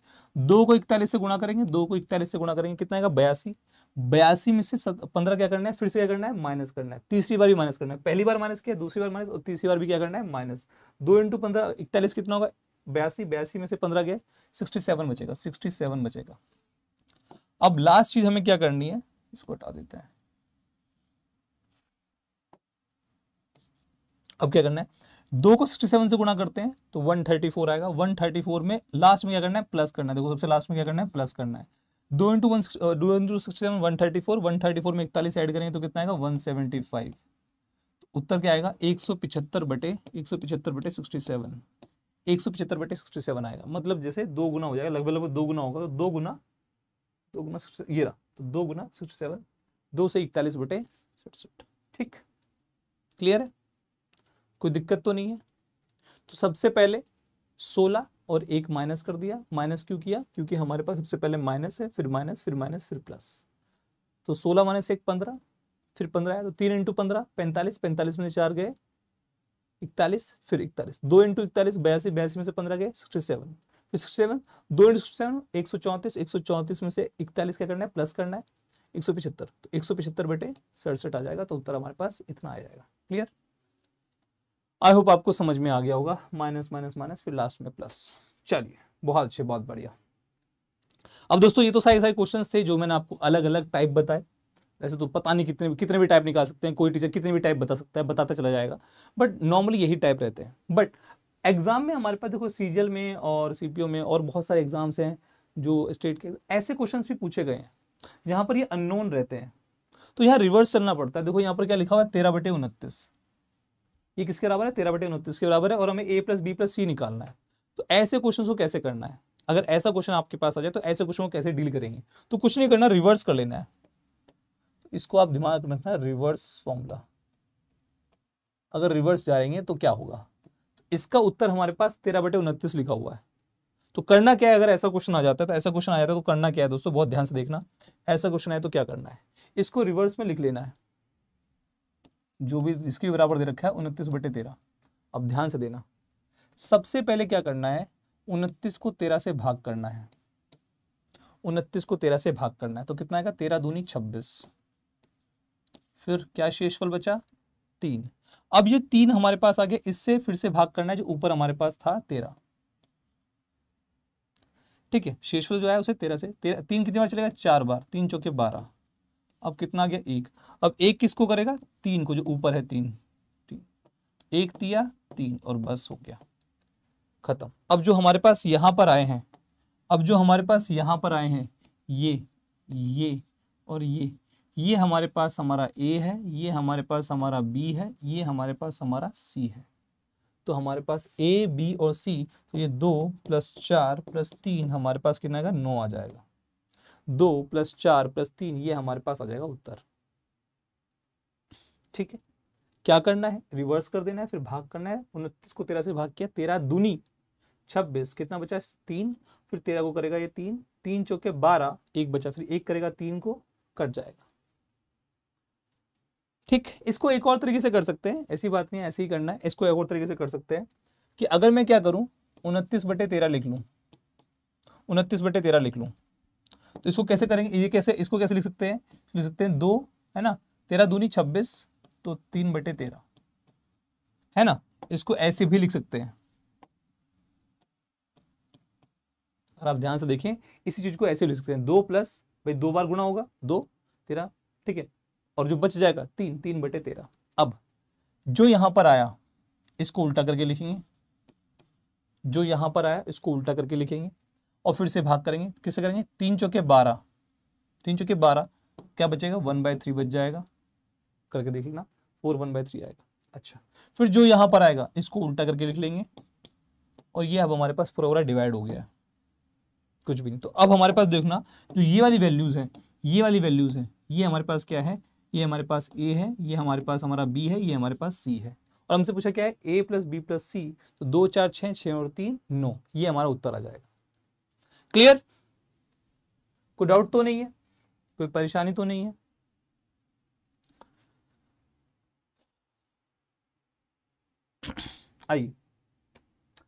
दो को इकतालीस से गुणा करेंगे दो को इकतालीस से गुणा करेंगे कितना आएगा बयासी बयासी में से पंद्रह क्या करना है फिर से क्या करना है माइनस करना है तीसरी बार भी माइनस करना है पहली बार माइनस किया दूसरी बार माइनस और तीसरी बार भी क्या करना है माइनस दो इंटू पंद्रह इकतालीस कितना होगा बयासी बयासी में से पंद्रह गए सिक्सटी सेवन बचेगा सिक्सटी सेवन बचेगा अब लास्ट चीज हमें क्या करनी है इसको हटा देते हैं अब क्या करना है दो को 67 से गुणा करते हैं तो 134 आएगा 134 में लास्ट में क्या करना है प्लस करना है देखो सबसे लास्ट में क्या करना है प्लस करना है दो इंटू वन दो into sixty seven one thirty four one thirty four में इकतालीस ऐड करेंगे तो कितना आएगा वन सेवेंटी फाइव तो उत्तर क्या आएगा एक सौ पिछहत्तर बटे एक सौ पिछहत्तर बटे सिक्सटी सेवन एक सौ पिछहत्तर बटे सिक्सटी सेवन आएगा मतलब जैसे दो गुना हो जाएगा लगभग लगभग दो गुना होगा तो दो गुना दो गुना ये रहा तो दो गुना सिक्सटी सेवन दो से इकतालीस बटे सड़सठ ठीक क्लियर है कोई दिक्कत तो नहीं है तो सबसे पहले सोलह और एक माइनस कर दिया माइनस क्यों किया क्योंकि हमारे पास सबसे पहले माइनस है फिर माइनस फिर माइनस फिर प्लस तो सोलह माइनस एक पंद्रह फिर पंद्रह है तो तीन इंटू पंद्रह पैंतालीस पैंतालीस में चार गए इकतालीस फिर इकतालीस दो इंटू इकतालीस बयासी बयासी में से पंद्रह गए सिक्सटी सेवन सेवन दो इंटू सेवन एक सौ चौंतीस एक सौ चौंतीस में से इकतालीस क्या करना है प्लस करना है एक सौ पिछहत्तर तो एक सौ पिछहत्तर बेटे सड़सठ आ जाएगा तो उत्तर हमारे पास इतना आ जाएगा क्लियर आई होप आपको समझ में आ गया होगा माइनस माइनस माइनस फिर लास्ट में प्लस चलिए बहुत अच्छे बहुत बढ़िया अब दोस्तों ये तो सारे सारे क्वेश्चंस थे जो मैंने आपको अलग अलग टाइप बताए वैसे तो पता नहीं कितने कितने भी टाइप निकाल सकते हैं कोई टीचर कितने भी टाइप बता सकता है बताता चला जाएगा बट नॉर्मली यही टाइप रहते हैं बट एग्ज़ाम में हमारे पास देखो सीजल में और सीपीओ में और बहुत सारे एग्ज़ाम्स हैं जो स्टेट के ऐसे क्वेश्चंस भी पूछे गए हैं यहाँ पर ये अननोन रहते हैं तो यहाँ रिवर्स चलना पड़ता है देखो यहाँ पर क्या लिखा हुआ है तेरह बटे उनतीस ये किसके बराबर है तेरह बटे उनतीस के बराबर है और हमें A plus B plus C निकालना है तो ऐसे क्वेश्चन को कैसे करना है अगर ऐसा क्वेश्चन आपके पास आ जाए तो ऐसे क्वेश्चन को कैसे डील करेंगे तो कुछ नहीं करना रिवर्स कर लेना है तो इसको आप दिमाग में रखना रिवर्स फॉर्मूला अगर रिवर्स जाएंगे तो क्या होगा इसका उत्तर हमारे पास तेरह बटे उनतीस लिखा हुआ है तो करना क्या है अगर ऐसा क्वेश्चन आ जाता है तो ऐसा क्वेश्चन आ जाता है तो करना क्या है दोस्तों बहुत ध्यान से देखना ऐसा क्वेश्चन आए तो क्या करना है इसको रिवर्स में लिख लेना है जो भी इसके बराबर दे रखा है उनतीस बटे तेरह अब ध्यान से देना सबसे पहले क्या करना है उनतीस को तेरह से भाग करना है उनतीस को तेरह से भाग करना है तो कितना आएगा तेरह दूनी छब्बीस फिर क्या शेषफल बचा तीन अब ये तीन हमारे पास आ गया इससे फिर से भाग करना है जो ऊपर हमारे पास था तेरह ठीक है शेषफल जो है उसे तेरह से तेरह तीन कितनी बार चलेगा चार बार तीन चौके बारह अब कितना आ गया एक अब एक किसको करेगा तीन को जो ऊपर है तीन तीन एक दिया तीन और बस हो गया खत्म अब जो हमारे पास यहां पर आए हैं अब जो हमारे पास यहां पर आए हैं ये ये और ये ये हमारे पास हमारा ए है ये हमारे पास हमारा बी है ये हमारे पास हमारा सी है तो हमारे पास ए बी और सी तो ये दो प्लस चार प्लस तीन हमारे पास कितना आएगा नौ आ जाएगा दो प्लस चार प्लस तीन ये हमारे पास आ जाएगा उत्तर ठीक है क्या करना है रिवर्स कर देना है फिर भाग करना है उनतीस को तेरह से भाग किया तेरह दूनी छब्बीस कितना बचा तीन फिर तेरह को करेगा ये तीन तीन चौके बारह एक बचा फिर एक करेगा तीन को कट जाएगा ठीक इसको एक और तरीके से कर सकते हैं ऐसी बात नहीं है ऐसे ही करना है इसको एक और तरीके से कर सकते हैं कि अगर मैं क्या करूं उनतीस बटे तेरह लिख लूं उनतीस बटे तेरह लिख लूं तो इसको कैसे करेंगे ये कैसे इसको कैसे लिख सकते हैं लिख सकते हैं दो है ना तेरह दूनी छब्बीस तो तीन बटे तेरह है ना इसको ऐसे भी लिख सकते हैं और आप ध्यान से देखें इसी चीज को ऐसे लिख सकते हैं दो प्लस भाई दो बार गुना होगा दो तेरह ठीक है और जो बच जाएगा तीन तीन बटे तेरह अब जो यहां पर आया इसको उल्टा करके लिखेंगे जो यहां पर आया इसको उल्टा करके लिखेंगे और फिर से भाग करेंगे किससे करेंगे तीन चौके बारह तीन चौके बारह क्या बचेगा वन बाय थ्री बच जाएगा करके देख लेना फोर वन बाय थ्री आएगा अच्छा फिर जो यहाँ पर आएगा इसको उल्टा करके लिख लेंगे और ये अब हमारे पास पूरा पूरा डिवाइड हो गया है कुछ भी नहीं तो अब हमारे पास देखना जो ये वाली वैल्यूज़ है ये वाली वैल्यूज़ है ये हमारे पास क्या है ये हमारे पास ए है ये हमारे पास हमारा बी है ये हमारे पास सी है और हमसे पूछा क्या है A plus B plus C तो दो चार छः छः और तीन नौ ये हमारा उत्तर आ जाएगा क्लियर कोई डाउट तो नहीं है कोई परेशानी तो नहीं है आइए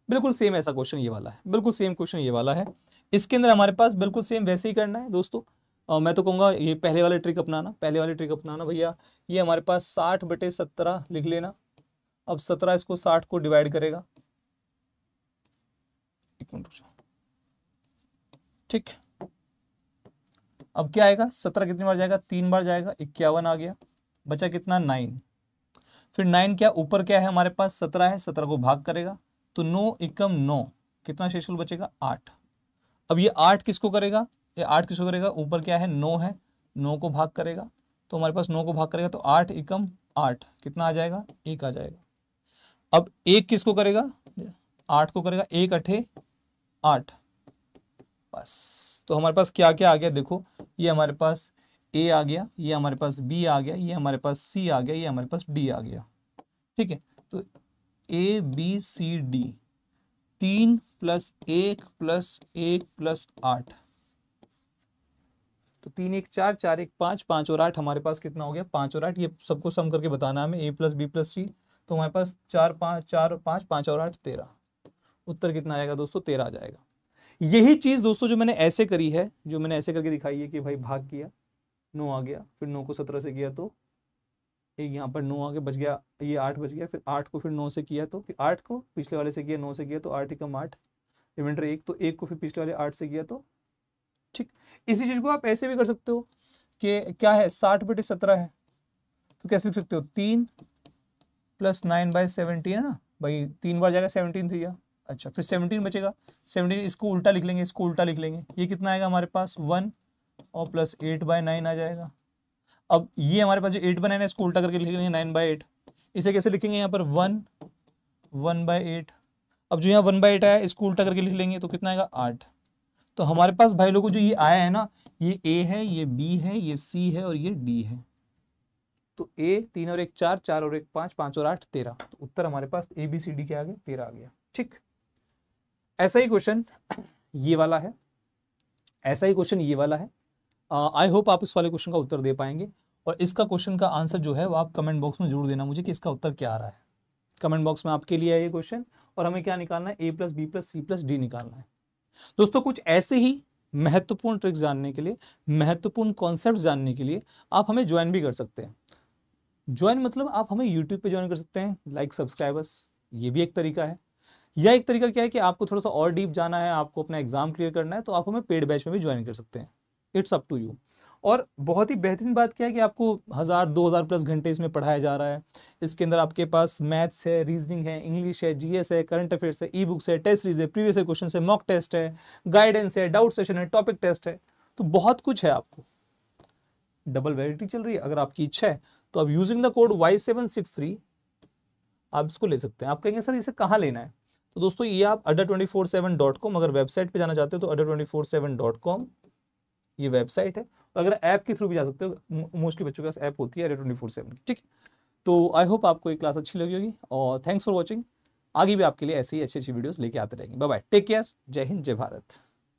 बिल्कुल सेम ऐसा क्वेश्चन ये वाला है बिल्कुल सेम क्वेश्चन ये वाला है इसके अंदर हमारे पास बिल्कुल सेम वैसे ही करना है दोस्तों और मैं तो कहूँगा ये पहले वाले ट्रिक अपनाना पहले वाले ट्रिक अपनाना भैया ये हमारे पास साठ बटे सत्रह लिख लेना अब सत्रह इसको साठ को डिवाइड करेगा एक मिनट ठीक अब क्या आएगा सत्रह कितनी बार जाएगा तीन बार जाएगा इक्यावन आ गया बचा कितना नाइन फिर नाइन क्या ऊपर क्या है हमारे पास सत्रह है सत्रह को भाग करेगा तो नो एकम नौ कितना शेषफल बचेगा आठ अब ये आठ किसको करेगा ये आठ किसको करेगा ऊपर क्या है नौ है नौ को भाग करेगा तो हमारे पास नौ को भाग करेगा तो आठ एकम आठ कितना आ जाएगा एक आ जाएगा अब एक किसको करेगा आठ को करेगा एक अठे आठ बस तो हमारे पास क्या क्या आ गया देखो ये हमारे पास ए आ गया ये हमारे पास बी आ गया ये हमारे पास सी आ गया ये हमारे पास डी आ गया ठीक है तो ए बी सी डी तीन प्लस एक प्लस एक प्लस आठ तो तीन एक चार चार एक पाँच पाँच और आठ हमारे पास कितना हो गया पाँच और आठ ये सबको सम करके बताना हमें A plus B plus C तो हमारे पास चार पाँच चार पाँच पाँच और आठ तेरह उत्तर कितना आएगा दोस्तों तेरह आ जाएगा यही चीज़ दोस्तों जो मैंने ऐसे करी है जो मैंने ऐसे करके दिखाई है कि भाई भाग किया नौ आ गया फिर नौ को सत्रह से किया तो एक यहाँ पर नौ आगे बच गया ये आठ बच गया फिर आठ को फिर नौ से किया तो फिर आठ को पिछले वाले से किया नौ से किया तो आठ एकम आठ रिमाइंडर एक तो एक को फिर पिछले वाले आठ से किया तो ठीक इसी चीज को आप ऐसे भी कर सकते हो कि क्या है साठ बटे सत्रह है तो कैसे लिख सकते हो तीन प्लस नाइन बाय सेवनटीन है ना भाई तीन बार जाएगा सेवनटीन थ्री अच्छा फिर सेवनटीन बचेगा सेवनटीन इसको उल्टा लिख लेंगे इसको उल्टा लिख लेंगे ये कितना आएगा हमारे पास वन और प्लस एट बाय नाइन आ जाएगा अब ये हमारे पास जो एट बाय नाइन है इसको उल्टा करके लिख लेंगे नाइन बाय एट इसे कैसे लिखेंगे यहाँ पर वन वन बाय एट अब जो यहाँ वन बाय एट आया इसको उल्टा करके लिख लेंगे तो कितना आएगा आठ तो हमारे पास भाई लोगों जो ये आया है ना ये ए है ये बी है ये सी है और ये डी है तो ए तीन और एक चार चार और एक पांच पांच और आठ तेरह तो उत्तर हमारे पास ए बी सी डी आ गया तेरह आ गया ठीक ऐसा ही क्वेश्चन ये वाला है ऐसा ही क्वेश्चन ये वाला है आई होप आप इस वाले क्वेश्चन का उत्तर दे पाएंगे और इसका क्वेश्चन का आंसर जो है वो आप कमेंट बॉक्स में जरूर देना मुझे कि इसका उत्तर क्या आ रहा है कमेंट बॉक्स में आपके लिए है ये क्वेश्चन और हमें क्या निकालना है A plus B plus C plus D निकालना है दोस्तों कुछ ऐसे ही महत्वपूर्ण ट्रिक्स जानने के लिए महत्वपूर्ण कॉन्सेप्ट जानने के लिए आप हमें ज्वाइन भी कर सकते हैं ज्वाइन मतलब आप हमें यूट्यूब पे ज्वाइन कर सकते हैं लाइक like, सब्सक्राइबर्स ये भी एक तरीका है या एक तरीका क्या है कि आपको थोड़ा सा और डीप जाना है आपको अपना एग्जाम क्लियर करना है तो आप हमें पेड बैच में भी ज्वाइन कर सकते हैं इट्स अप टू यू और बहुत ही बेहतरीन बात क्या है कि आपको हज़ार दो हज़ार प्लस घंटे इसमें पढ़ाया जा रहा है इसके अंदर आपके पास मैथ्स है रीजनिंग है इंग्लिश है जीएस है करंट अफेयर्स है ई बुक्स है टेस्ट सीरीज है प्रीवियस क्वेश्चन है मॉक टेस्ट है गाइडेंस है डाउट सेशन है टॉपिक टेस्ट है तो बहुत कुछ है आपको डबल वैलिडिटी चल रही है अगर आपकी इच्छा है तो आप using the code Y seven six three आप इसको ले सकते हैं आप कहेंगे सर इसे कहाँ लेना है तो दोस्तों ये आप Adda twenty four seven dot com अगर वेबसाइट पे जाना चाहते हो तो Adda twenty four seven dot com ये वेबसाइट है तो अगर ऐप के थ्रू भी जा सकते हो मोस्टली बच्चों के पास ऐप होती है एरे ट्वेंटी फोर सेवन ठीक है तो आई होप आपको ये क्लास अच्छी लगी होगी और थैंक्स फॉर वॉचिंग आगे भी आपके लिए ऐसे ही अच्छी अच्छी वीडियोज लेके आते रहेंगे बाय बाय टेक केयर जय हिंद जय भारत